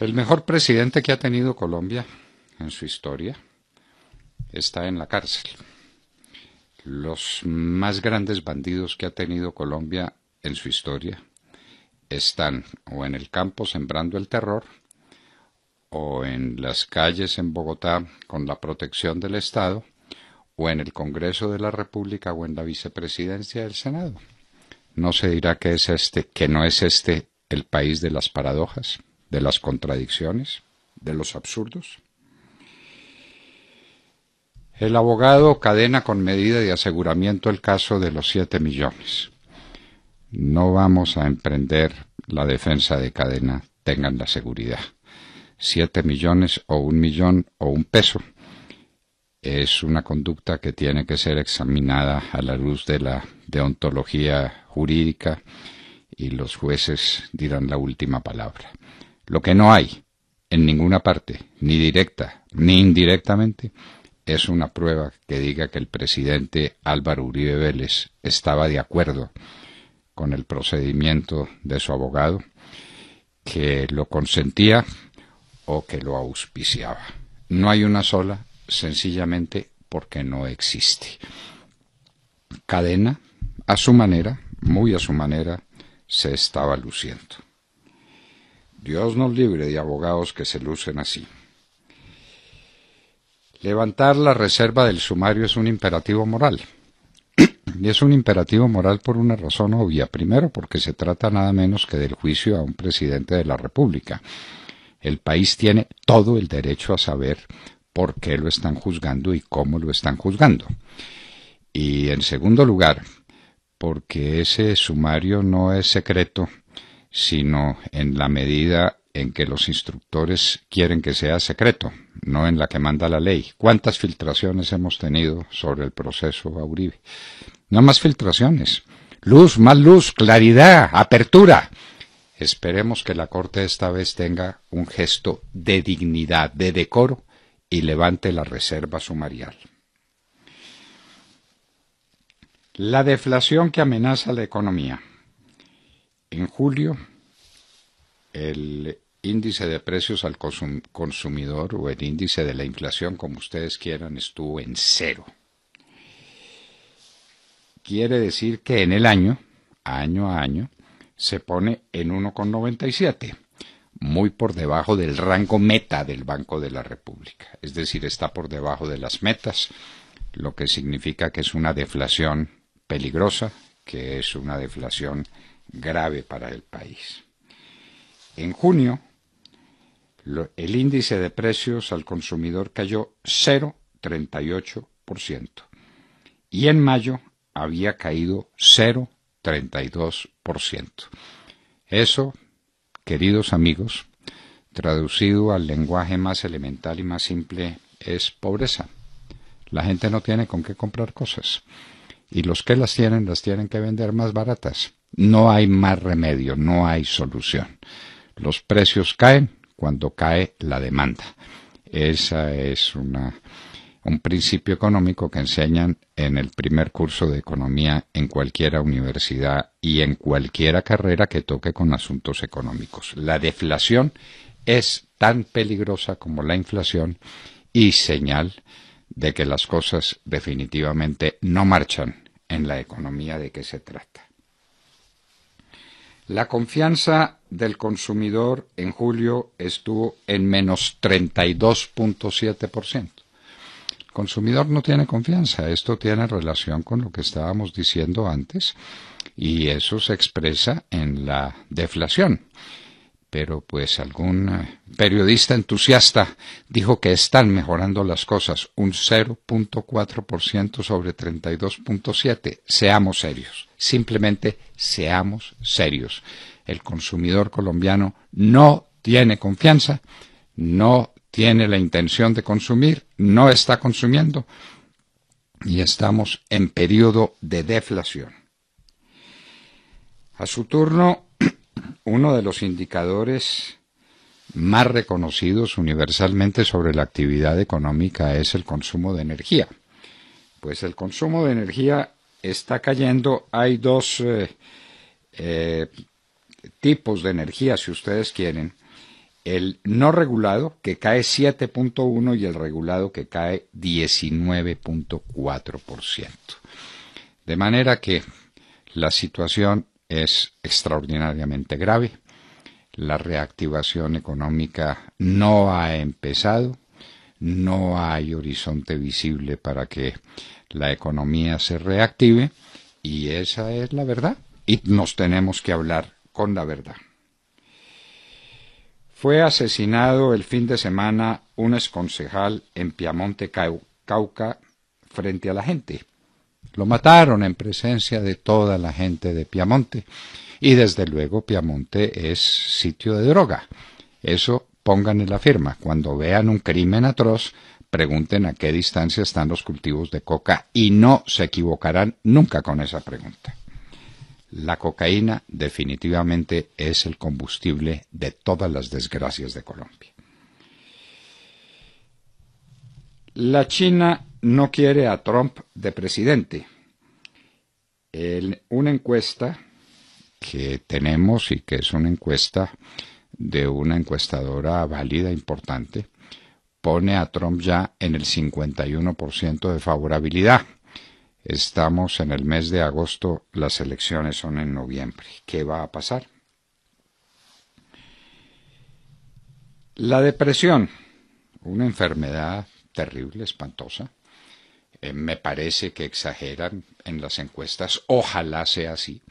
El mejor presidente que ha tenido Colombia en su historia está en la cárcel. Los más grandes bandidos que ha tenido Colombia en su historia están o en el campo sembrando el terror o en las calles en Bogotá con la protección del Estado o en el Congreso de la República o en la vicepresidencia del Senado. No se dirá que es este, que no es este el país de las paradojas de las contradicciones, de los absurdos. El abogado cadena con medida de aseguramiento el caso de los 7 millones. No vamos a emprender la defensa de cadena, tengan la seguridad. 7 millones o un millón o un peso es una conducta que tiene que ser examinada a la luz de la deontología jurídica y los jueces dirán la última palabra. Lo que no hay en ninguna parte, ni directa ni indirectamente, es una prueba que diga que el presidente Álvaro Uribe Vélez estaba de acuerdo con el procedimiento de su abogado, que lo consentía o que lo auspiciaba. No hay una sola, sencillamente porque no existe. Cadena, a su manera, muy a su manera, se estaba luciendo. Dios nos libre de abogados que se lucen así. Levantar la reserva del sumario es un imperativo moral. y es un imperativo moral por una razón obvia. Primero, porque se trata nada menos que del juicio a un presidente de la República. El país tiene todo el derecho a saber por qué lo están juzgando y cómo lo están juzgando. Y en segundo lugar, porque ese sumario no es secreto sino en la medida en que los instructores quieren que sea secreto, no en la que manda la ley. ¿Cuántas filtraciones hemos tenido sobre el proceso Auribe? No más filtraciones. Luz, más luz, claridad, apertura. Esperemos que la Corte esta vez tenga un gesto de dignidad, de decoro, y levante la reserva sumarial. La deflación que amenaza la economía. En julio, el índice de precios al consumidor o el índice de la inflación, como ustedes quieran, estuvo en cero. Quiere decir que en el año, año a año, se pone en 1,97, muy por debajo del rango meta del Banco de la República. Es decir, está por debajo de las metas, lo que significa que es una deflación peligrosa, que es una deflación grave para el país. En junio, el índice de precios al consumidor cayó 0,38% y en mayo había caído 0,32%. Eso, queridos amigos, traducido al lenguaje más elemental y más simple, es pobreza. La gente no tiene con qué comprar cosas y los que las tienen las tienen que vender más baratas. No hay más remedio, no hay solución. Los precios caen cuando cae la demanda. Esa es un principio económico que enseñan en el primer curso de economía en cualquiera universidad y en cualquiera carrera que toque con asuntos económicos. La deflación es tan peligrosa como la inflación y señal de que las cosas definitivamente no marchan en la economía de que se trata. La confianza del consumidor en julio estuvo en menos 32.7%. El consumidor no tiene confianza. Esto tiene relación con lo que estábamos diciendo antes y eso se expresa en la deflación pero pues algún eh, periodista entusiasta dijo que están mejorando las cosas un 0.4% sobre 32.7. Seamos serios, simplemente seamos serios. El consumidor colombiano no tiene confianza, no tiene la intención de consumir, no está consumiendo y estamos en periodo de deflación. A su turno, uno de los indicadores más reconocidos universalmente sobre la actividad económica es el consumo de energía. Pues el consumo de energía está cayendo. Hay dos eh, eh, tipos de energía, si ustedes quieren. El no regulado, que cae 7.1, y el regulado, que cae 19.4%. De manera que la situación es extraordinariamente grave. La reactivación económica no ha empezado, no hay horizonte visible para que la economía se reactive y esa es la verdad y nos tenemos que hablar con la verdad. Fue asesinado el fin de semana un exconcejal en Piamonte Cauca frente a la gente. Lo mataron en presencia de toda la gente de Piamonte. Y desde luego Piamonte es sitio de droga. Eso pongan en la firma. Cuando vean un crimen atroz, pregunten a qué distancia están los cultivos de coca y no se equivocarán nunca con esa pregunta. La cocaína definitivamente es el combustible de todas las desgracias de Colombia. La China no quiere a Trump de presidente. una encuesta que tenemos y que es una encuesta de una encuestadora válida, importante, pone a Trump ya en el 51% de favorabilidad. Estamos en el mes de agosto, las elecciones son en noviembre. ¿Qué va a pasar? La depresión, una enfermedad terrible, espantosa, eh, me parece que exageran en las encuestas, ojalá sea así,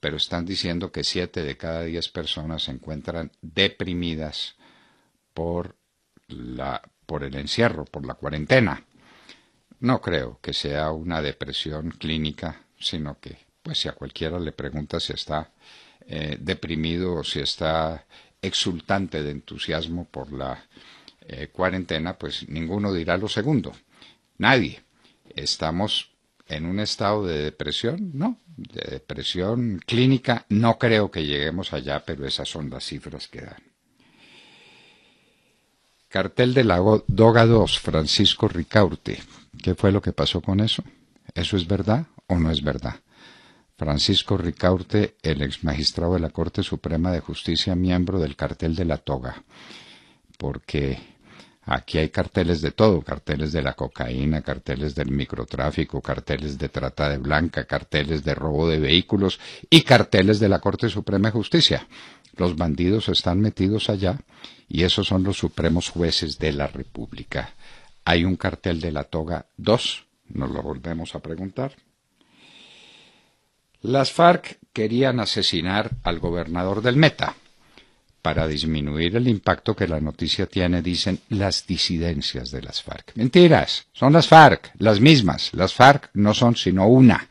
pero están diciendo que 7 de cada 10 personas se encuentran deprimidas por, la, por el encierro, por la cuarentena. No creo que sea una depresión clínica, sino que, pues si a cualquiera le pregunta si está eh, deprimido o si está exultante de entusiasmo por la eh, cuarentena, pues ninguno dirá lo segundo. Nadie estamos en un estado de depresión, ¿no? De depresión clínica, no creo que lleguemos allá, pero esas son las cifras que dan. Cartel de la Doga 2, Francisco Ricaurte. ¿Qué fue lo que pasó con eso? ¿Eso es verdad o no es verdad? Francisco Ricaurte, el ex magistrado de la Corte Suprema de Justicia, miembro del cartel de la Toga, porque Aquí hay carteles de todo, carteles de la cocaína, carteles del microtráfico, carteles de trata de blanca, carteles de robo de vehículos y carteles de la Corte Suprema de Justicia. Los bandidos están metidos allá y esos son los supremos jueces de la República. Hay un cartel de la toga 2, nos lo volvemos a preguntar. Las FARC querían asesinar al gobernador del Meta para disminuir el impacto que la noticia tiene, dicen las disidencias de las FARC. Mentiras, son las FARC, las mismas. Las FARC no son sino una.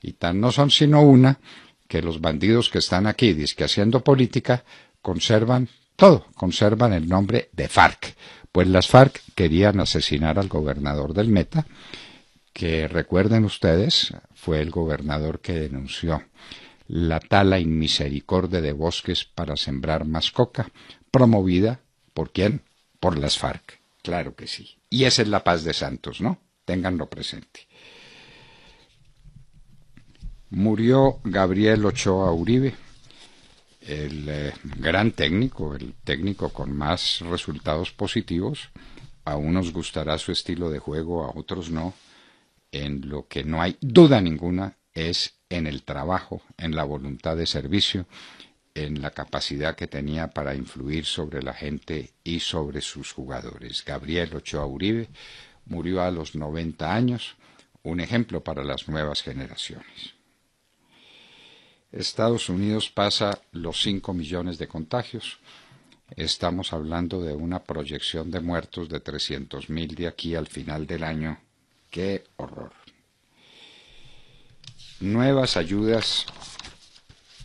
Y tan no son sino una que los bandidos que están aquí disque haciendo política conservan todo, conservan el nombre de FARC. Pues las FARC querían asesinar al gobernador del Meta, que recuerden ustedes, fue el gobernador que denunció la tala y de bosques para sembrar más coca, promovida por quién? Por las FARC. Claro que sí. Y esa es la paz de Santos, ¿no? Ténganlo presente. Murió Gabriel Ochoa Uribe, el eh, gran técnico, el técnico con más resultados positivos. A unos gustará su estilo de juego, a otros no. En lo que no hay duda ninguna es en el trabajo, en la voluntad de servicio, en la capacidad que tenía para influir sobre la gente y sobre sus jugadores. Gabriel Ochoa Uribe murió a los 90 años, un ejemplo para las nuevas generaciones. Estados Unidos pasa los 5 millones de contagios. Estamos hablando de una proyección de muertos de 300.000 de aquí al final del año. ¡Qué horror! Nuevas ayudas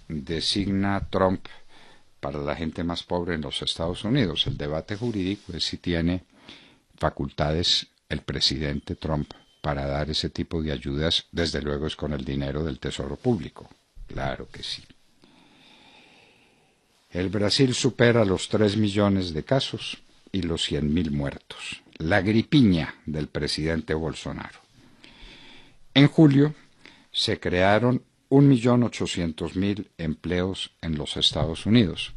designa Trump para la gente más pobre en los Estados Unidos. El debate jurídico es si tiene facultades el presidente Trump para dar ese tipo de ayudas, desde luego es con el dinero del Tesoro Público. Claro que sí. El Brasil supera los 3 millones de casos y los 100.000 muertos. La gripiña del presidente Bolsonaro. En julio, se crearon 1.800.000 empleos en los Estados Unidos.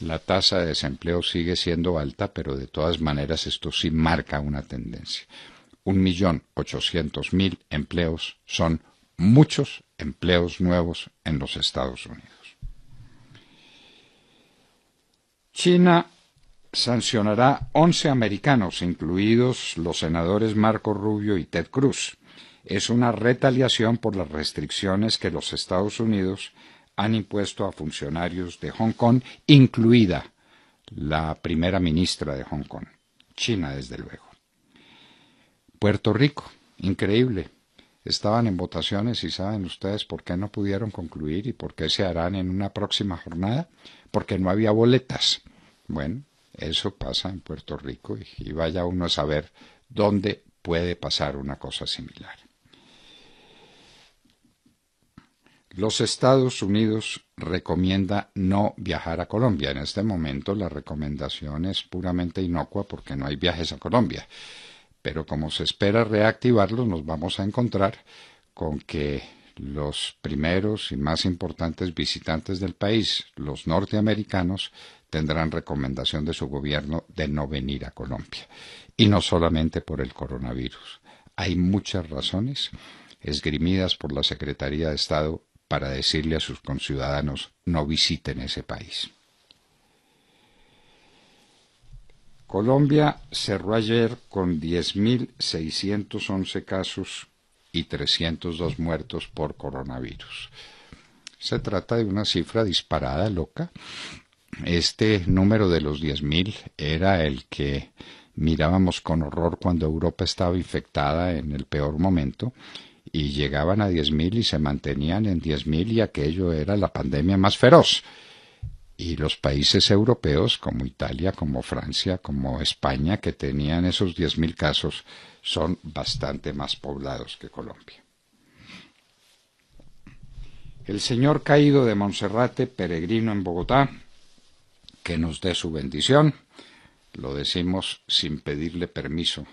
La tasa de desempleo sigue siendo alta, pero de todas maneras esto sí marca una tendencia. 1.800.000 empleos son muchos empleos nuevos en los Estados Unidos. China sancionará 11 americanos, incluidos los senadores Marco Rubio y Ted Cruz es una retaliación por las restricciones que los Estados Unidos han impuesto a funcionarios de Hong Kong, incluida la primera ministra de Hong Kong, China desde luego. Puerto Rico, increíble. Estaban en votaciones y saben ustedes por qué no pudieron concluir y por qué se harán en una próxima jornada, porque no había boletas. Bueno, eso pasa en Puerto Rico y vaya uno a saber dónde puede pasar una cosa similar. Los Estados Unidos recomienda no viajar a Colombia. En este momento la recomendación es puramente inocua porque no hay viajes a Colombia. Pero como se espera reactivarlos, nos vamos a encontrar con que los primeros y más importantes visitantes del país, los norteamericanos, tendrán recomendación de su gobierno de no venir a Colombia. Y no solamente por el coronavirus. Hay muchas razones esgrimidas por la Secretaría de Estado para decirle a sus conciudadanos no visiten ese país. Colombia cerró ayer con 10.611 casos y 302 muertos por coronavirus. Se trata de una cifra disparada, loca. Este número de los 10.000 era el que mirábamos con horror cuando Europa estaba infectada en el peor momento y llegaban a 10.000 y se mantenían en 10.000 y aquello era la pandemia más feroz. Y los países europeos como Italia, como Francia, como España, que tenían esos 10.000 casos, son bastante más poblados que Colombia. El señor caído de Monserrate, peregrino en Bogotá, que nos dé su bendición, lo decimos sin pedirle permiso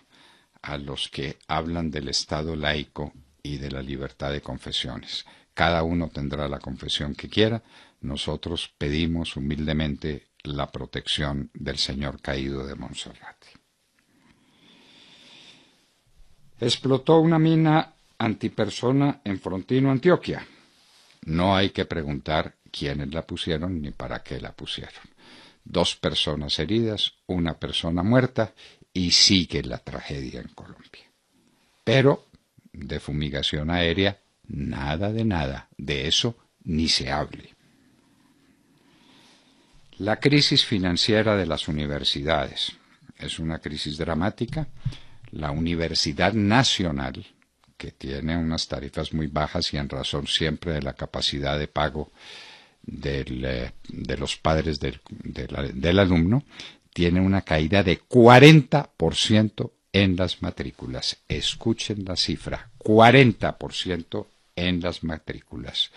a los que hablan del Estado laico y de la libertad de confesiones. Cada uno tendrá la confesión que quiera. Nosotros pedimos humildemente la protección del Señor caído de Monserrate. Explotó una mina antipersona en Frontino, Antioquia. No hay que preguntar quiénes la pusieron ni para qué la pusieron. Dos personas heridas, una persona muerta y sigue la tragedia en Colombia. Pero de fumigación aérea, nada de nada, de eso ni se hable. La crisis financiera de las universidades es una crisis dramática. La Universidad Nacional, que tiene unas tarifas muy bajas y en razón siempre de la capacidad de pago eh, de los padres del, alumno, tiene una caída de 40% en las matrículas. Escuchen la cifra, 40% en las matrículas.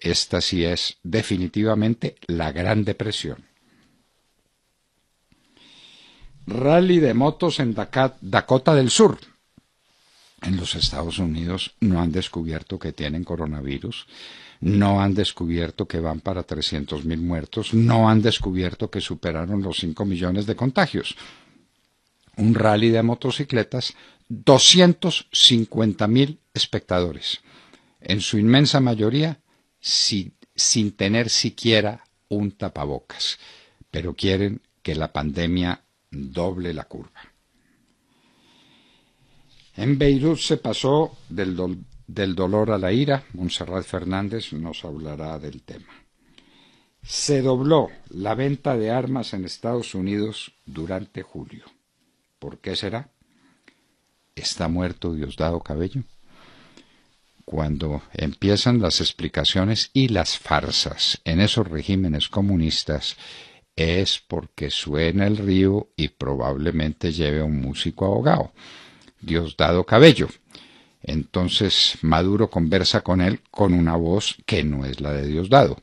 Esta sí es definitivamente la Gran Depresión. Rally de motos en Dakota del Sur. En los Estados Unidos no han descubierto que tienen coronavirus, no han descubierto que van para 300.000 muertos, no han descubierto que superaron los 5 millones de contagios un rally de motocicletas, 250.000 espectadores, en su inmensa mayoría sin, tener siquiera un tapabocas, pero quieren que la pandemia doble la curva. En Beirut se pasó del, dolor a la ira. Monserrat Fernández nos hablará del tema. Se dobló la venta de armas en Estados Unidos durante julio. ¿Por qué será? ¿Está muerto Diosdado Cabello? Cuando empiezan las explicaciones y las farsas en esos regímenes comunistas, es porque suena el río y probablemente lleve a un músico ahogado, Diosdado Cabello. Entonces Maduro conversa con él con una voz que no es la de Diosdado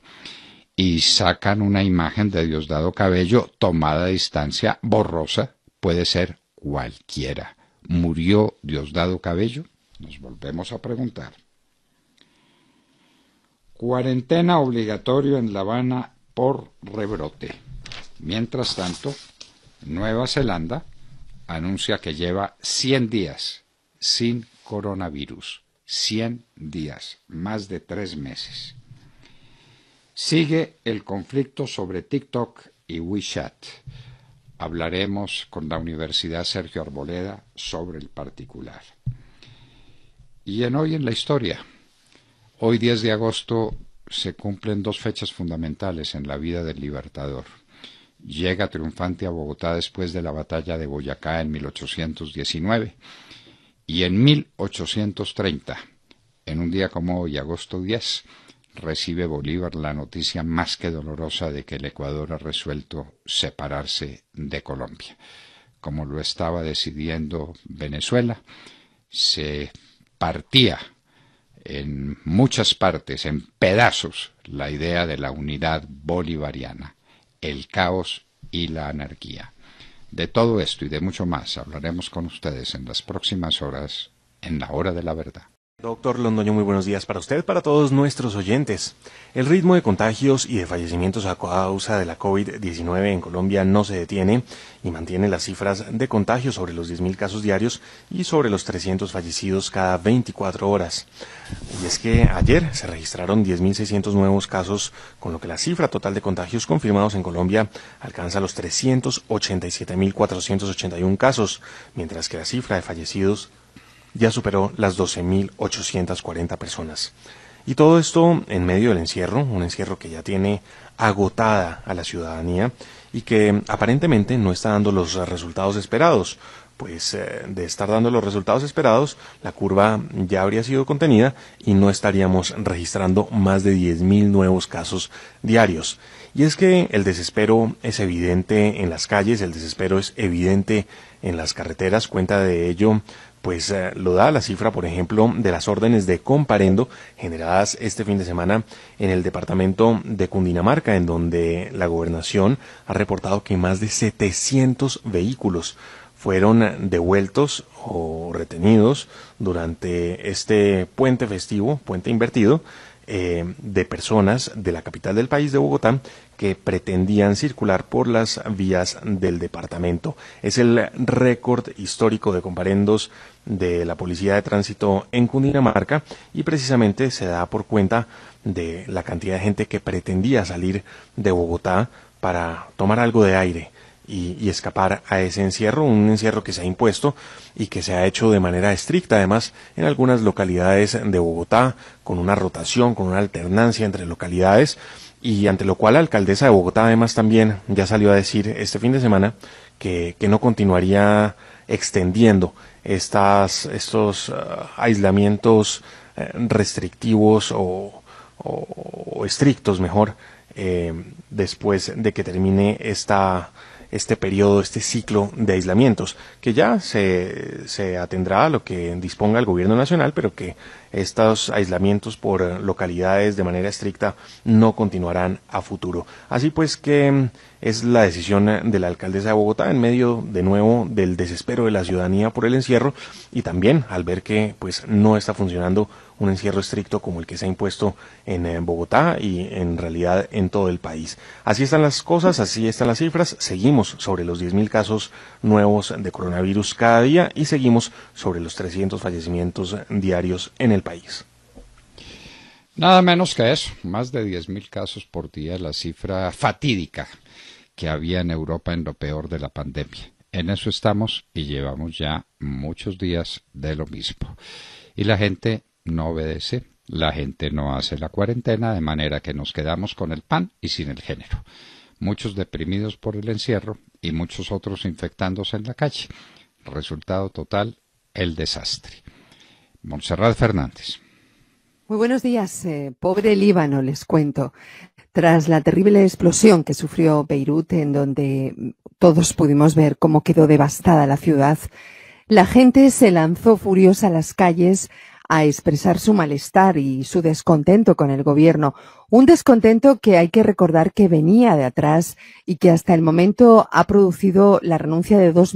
y sacan una imagen de Diosdado Cabello tomada a distancia, borrosa, puede ser cualquiera. ¿Murió Diosdado Cabello? Nos volvemos a preguntar. Cuarentena obligatorio en La Habana por rebrote. Mientras tanto, Nueva Zelanda anuncia que lleva 100 días sin coronavirus. 100 días, más de tres meses. Sigue el conflicto sobre TikTok y WeChat hablaremos con la Universidad Sergio Arboleda sobre el particular. Y en hoy en la historia, hoy 10 de agosto se cumplen dos fechas fundamentales en la vida del Libertador. Llega triunfante a Bogotá después de la batalla de Boyacá en 1819 y en 1830, en un día como hoy, agosto 10, recibe Bolívar la noticia más que dolorosa de que el Ecuador ha resuelto separarse de Colombia. Como lo estaba decidiendo Venezuela, se partía en muchas partes, en pedazos, la idea de la unidad bolivariana, el caos y la anarquía. De todo esto y de mucho más hablaremos con ustedes en las próximas horas, en la hora de la verdad. Doctor Londoño, muy buenos días para usted, para todos nuestros oyentes. El ritmo de contagios y de fallecimientos a causa de la COVID-19 en Colombia no se detiene y mantiene las cifras de contagios sobre los 10.000 casos diarios y sobre los 300 fallecidos cada 24 horas. Y es que ayer se registraron 10.600 nuevos casos, con lo que la cifra total de contagios confirmados en Colombia alcanza los 387.481 casos, mientras que la cifra de fallecidos ya superó las 12.840 personas. Y todo esto en medio del encierro, un encierro que ya tiene agotada a la ciudadanía y que aparentemente no está dando los resultados esperados. Pues eh, de estar dando los resultados esperados, la curva ya habría sido contenida y no estaríamos registrando más de 10.000 nuevos casos diarios. Y es que el desespero es evidente en las calles, el desespero es evidente en las carreteras, cuenta de ello pues eh, lo da la cifra, por ejemplo, de las órdenes de comparendo generadas este fin de semana en el departamento de Cundinamarca, en donde la gobernación ha reportado que más de 700 vehículos fueron devueltos o retenidos durante este puente festivo, puente invertido, eh, de personas de la capital del país de Bogotá que pretendían circular por las vías del departamento. Es el récord histórico de comparendos de la Policía de Tránsito en Cundinamarca y precisamente se da por cuenta de la cantidad de gente que pretendía salir de Bogotá para tomar algo de aire y, escapar a ese encierro, un encierro que se ha impuesto y que se ha hecho de manera estricta, además, en algunas localidades de Bogotá, con una rotación, con una alternancia entre localidades, y ante lo cual la alcaldesa de Bogotá, además, también ya salió a decir este fin de semana que, no continuaría extendiendo estas, estos ah, aislamientos eh, restrictivos o, estrictos, mejor, eh, después de que termine esta este periodo, este ciclo de aislamientos, que ya se, se atendrá a lo que disponga el gobierno nacional, pero que estos aislamientos por eh, localidades de manera estricta no continuarán a futuro. Así pues que mm, es la decisión eh, de la alcaldesa de Bogotá en medio de nuevo del desespero de la ciudadanía por el encierro y también al ver que pues no está funcionando un encierro estricto como el que se ha impuesto en eh, Bogotá y en realidad en todo el país. Así están las cosas, así están las cifras. Seguimos sobre los 10.000 casos nuevos de coronavirus cada día y seguimos sobre los 300 fallecimientos diarios en el país. Nada menos que eso, más de 10.000 casos por día, la cifra fatídica que había en Europa en lo peor de la pandemia. En eso estamos y llevamos ya muchos días de lo mismo. Y la gente no obedece, la gente no hace la cuarentena, de manera que nos quedamos con el pan y sin el género. Muchos deprimidos por el encierro y muchos otros infectándose en la calle. Resultado total, el desastre. Montserrat Fernández. Muy buenos días. Eh, pobre Líbano, les cuento. Tras la terrible explosión que sufrió Beirut, en donde todos pudimos ver cómo quedó devastada la ciudad, la gente se lanzó furiosa a las calles a expresar su malestar y su descontento con el gobierno. Un descontento que hay que recordar que venía de atrás y que hasta el momento ha producido la renuncia de dos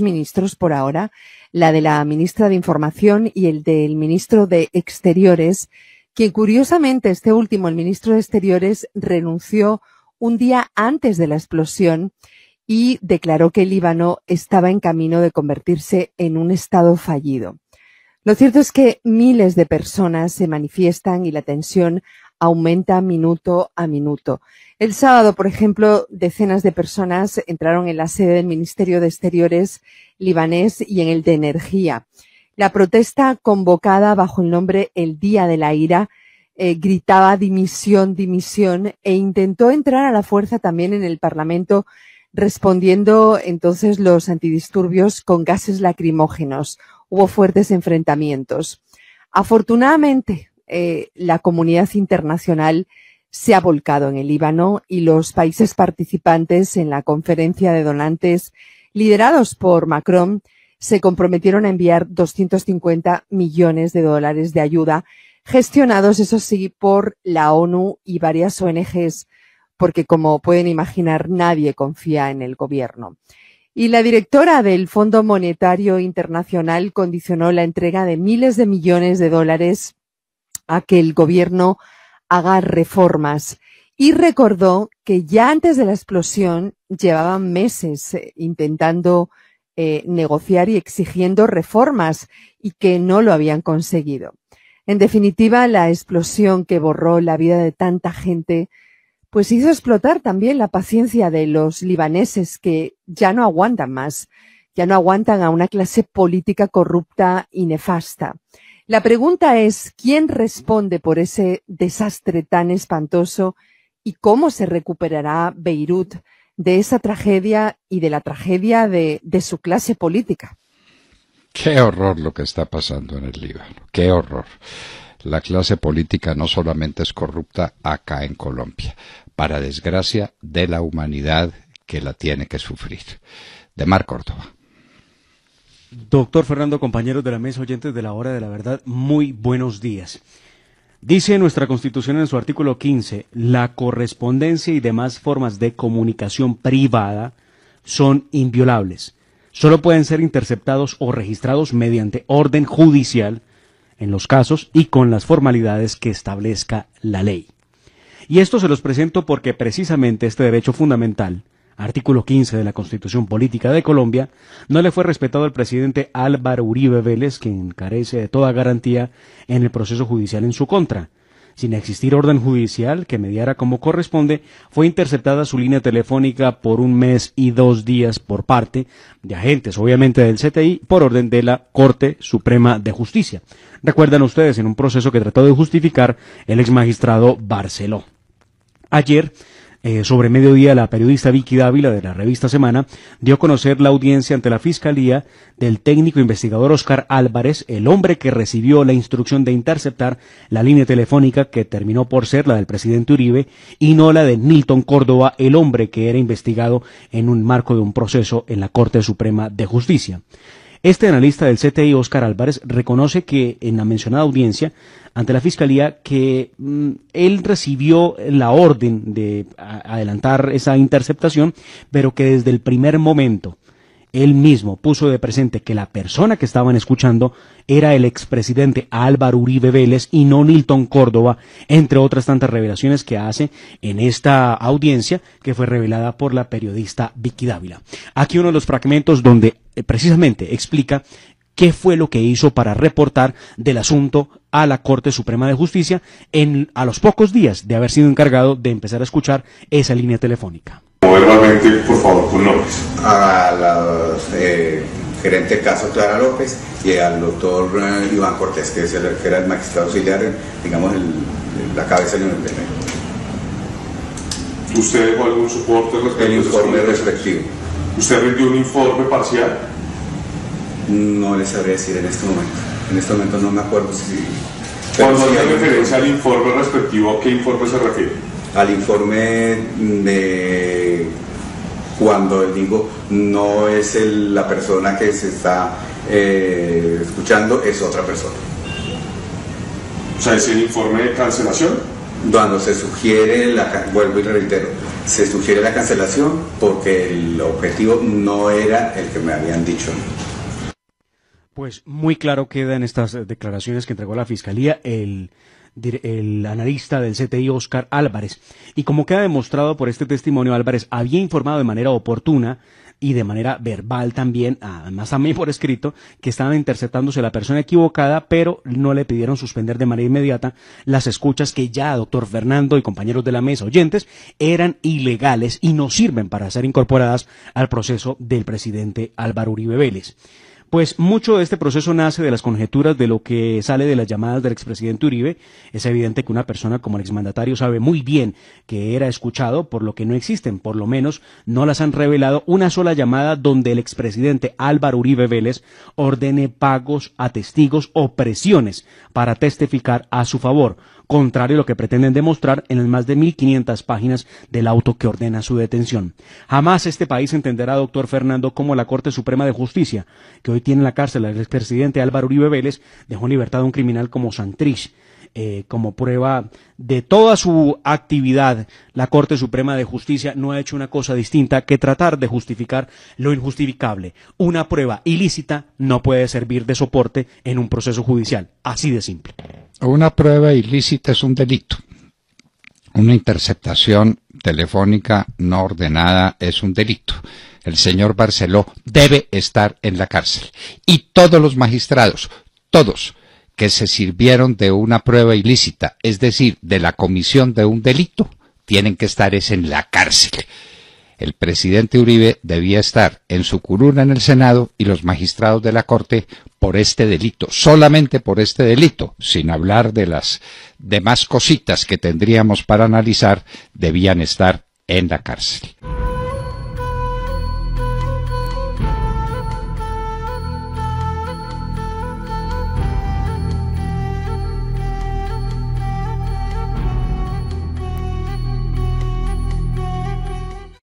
ministros por ahora la de la ministra de Información y el del ministro de Exteriores, quien curiosamente este último, el ministro de Exteriores, renunció un día antes de la explosión y declaró que el Líbano estaba en camino de convertirse en un Estado fallido. Lo cierto es que miles de personas se manifiestan y la tensión aumenta minuto a minuto. El sábado, por ejemplo, decenas de personas entraron en la sede del Ministerio de Exteriores libanés y en el de Energía. La protesta convocada bajo el nombre El Día de la Ira eh, gritaba dimisión, dimisión e intentó entrar a la fuerza también en el Parlamento respondiendo entonces los antidisturbios con gases lacrimógenos. Hubo fuertes enfrentamientos. Afortunadamente, eh, la comunidad internacional se ha volcado en el Líbano y los países participantes en la conferencia de donantes liderados por Macron se comprometieron a enviar 250 millones de dólares de ayuda, gestionados, eso sí, por la ONU y varias ONGs, porque como pueden imaginar, nadie confía en el gobierno. Y la directora del Fondo Monetario Internacional condicionó la entrega de miles de millones de dólares a que el gobierno haga reformas. Y recordó que ya antes de la explosión llevaban meses eh, intentando eh, negociar y exigiendo reformas y que no lo habían conseguido. En definitiva, la explosión que borró la vida de tanta gente, pues hizo explotar también la paciencia de los libaneses que ya no aguantan más, ya no aguantan a una clase política corrupta y nefasta. La pregunta es, ¿quién responde por ese desastre tan espantoso y cómo se recuperará Beirut de esa tragedia y de la tragedia de, su clase política? Qué horror lo que está pasando en el Líbano, qué horror. La clase política no solamente es corrupta acá en Colombia, para desgracia de la humanidad que la tiene que sufrir. De Mar Córdoba. Doctor Fernando, compañeros de la mesa, oyentes de la hora de la verdad, muy buenos días. Dice nuestra Constitución en su artículo 15, la correspondencia y demás formas de comunicación privada son inviolables. Solo pueden ser interceptados o registrados mediante orden judicial en los casos y con las formalidades que establezca la ley. Y esto se los presento porque precisamente este derecho fundamental artículo 15 de la Constitución Política de Colombia, no le fue respetado al presidente Álvaro Uribe Vélez, quien carece de toda garantía en el proceso judicial en su contra. Sin existir orden judicial que mediara como corresponde, fue interceptada su línea telefónica por un mes y dos días por parte de agentes, obviamente del CTI, por orden de la Corte Suprema de Justicia. Recuerdan ustedes en un proceso que trató de justificar el ex magistrado Barceló. Ayer, eh, sobre mediodía, la periodista Vicky Dávila de la revista Semana dio a conocer la audiencia ante la Fiscalía del técnico investigador Oscar Álvarez, el hombre que recibió la instrucción de interceptar la línea telefónica que terminó por ser la del presidente Uribe y no la de Milton Córdoba, el hombre que era investigado en un marco de un proceso en la Corte Suprema de Justicia. Este analista del CTI, Óscar Álvarez, reconoce que en la mencionada audiencia ante la Fiscalía que mm, él recibió la orden de adelantar esa interceptación, pero que desde el primer momento él mismo puso de presente que la persona que estaban escuchando era el expresidente Álvaro Uribe Vélez y no Nilton Córdoba, entre otras tantas revelaciones que hace en esta audiencia que fue revelada por la periodista Vicky Dávila. Aquí uno de los fragmentos donde eh, precisamente explica qué fue lo que hizo para reportar del asunto a la Corte Suprema de Justicia en, a los pocos días de haber sido encargado de empezar a escuchar esa línea telefónica por favor, con pues López. A la eh, gerente de caso Clara López y al doctor eh, Iván Cortés, que, es el, que era el magistrado auxiliar, digamos, la cabeza del INPN. ¿Usted dejó algún soporte respecto El informe respectivo. ¿Usted rindió un informe parcial? No les sabré decir en este momento. En este momento no me acuerdo si... Cuando hace referencia al informe respectivo, ¿a qué informe se refiere? al informe de cuando el digo no es la persona que se está eh, escuchando, es otra persona. O sea, es el informe de cancelación. Cuando se sugiere, la, vuelvo y reitero, se sugiere la cancelación porque el objetivo no era el que me habían dicho. Pues muy claro queda en estas declaraciones que entregó la Fiscalía el el analista del CTI Oscar Álvarez. Y como queda demostrado por este testimonio, Álvarez había informado de manera oportuna y de manera verbal también, además también por escrito, que estaban interceptándose la persona equivocada, pero no le pidieron suspender de manera inmediata las escuchas que ya doctor Fernando y compañeros de la mesa oyentes eran ilegales y no sirven para ser incorporadas al proceso del presidente Álvaro Uribe Vélez. Pues mucho de este proceso nace de las conjeturas de lo que sale de las llamadas del expresidente Uribe. Es evidente que una persona como el exmandatario sabe muy bien que era escuchado, por lo que no existen, por lo menos no las han revelado una sola llamada donde el expresidente Álvaro Uribe Vélez ordene pagos a testigos o presiones para testificar a su favor contrario a lo que pretenden demostrar en las más de 1.500 páginas del auto que ordena su detención. Jamás este país entenderá, doctor Fernando, cómo la Corte Suprema de Justicia, que hoy tiene en la cárcel al expresidente Álvaro Uribe Vélez, dejó en libertad a un criminal como Santrich eh, como prueba de toda su actividad, la Corte Suprema de Justicia no ha hecho una cosa distinta que tratar de justificar lo injustificable. Una prueba ilícita no puede servir de soporte en un proceso judicial, así de simple. Una prueba ilícita es un delito. Una interceptación telefónica no ordenada es un delito. El señor Barceló debe estar en la cárcel. Y todos los magistrados, todos, que se sirvieron de una prueba ilícita, es decir, de la comisión de un delito, tienen que estar es en la cárcel. El presidente Uribe debía estar en su curuna en el Senado y los magistrados de la Corte por este delito, solamente por este delito, sin hablar de las demás cositas que tendríamos para analizar, debían estar en la cárcel.